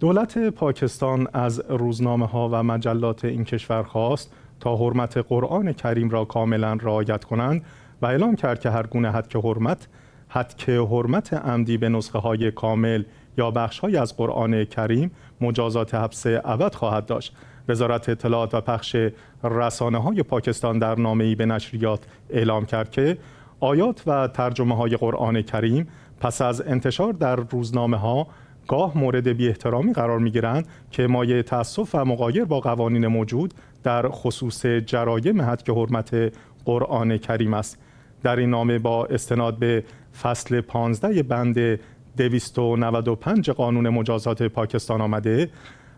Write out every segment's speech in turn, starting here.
دولت پاکستان از روزنامه ها و مجلات این کشور خواست تا حرمت قرآن کریم را کاملا رعایت کنند و اعلام کرد که هر گونه حد که حرمت حد حرمت عمدی به نسخه های کامل یا بخش از قرآن کریم مجازات حبس ابد خواهد داشت وزارت اطلاعات و پخش رسانه های پاکستان در نامه به نشریات اعلام کرد که آیات و ترجمه های قرآن کریم پس از انتشار در روزنامه ها گاه مورد بی احترامی قرار می گیرند که مایه تأسف و مقایر با قوانین موجود در خصوص جرایم حد که حرمت قرآن کریم است در این نامه با استناد به فصل 15 بند 295 قانون مجازات پاکستان آمده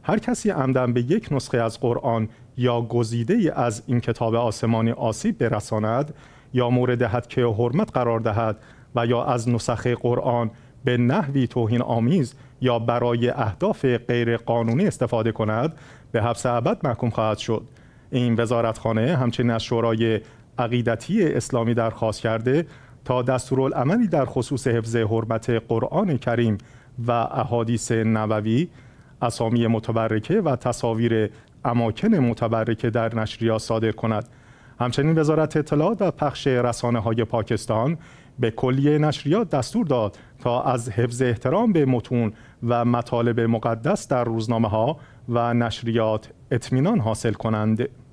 هر کسی عمدن به یک نسخه از قرآن یا گزیده از این کتاب آسمانی آسیب برساند یا مورد حد که حرمت قرار دهد و یا از نسخه قرآن به نحوی توهین آمیز یا برای اهداف غیرقانونی استفاده کند به حبس ابد محکوم خواهد شد این وزارتخانه همچنین از شورای عقیدتی اسلامی درخواست کرده تا دستورالعملی در خصوص حفظ حرمت قرآن کریم و احادیث نبوی اسامی متبرکه و تصاویر اماکن متبرکه در نشریات صادر کند همچنین وزارت اطلاعات و پخش رسانه های پاکستان به کلیه نشریات دستور داد تا از حفظ احترام به متون و مطالب مقدس در روزنامه ها و نشریات اطمینان حاصل کنند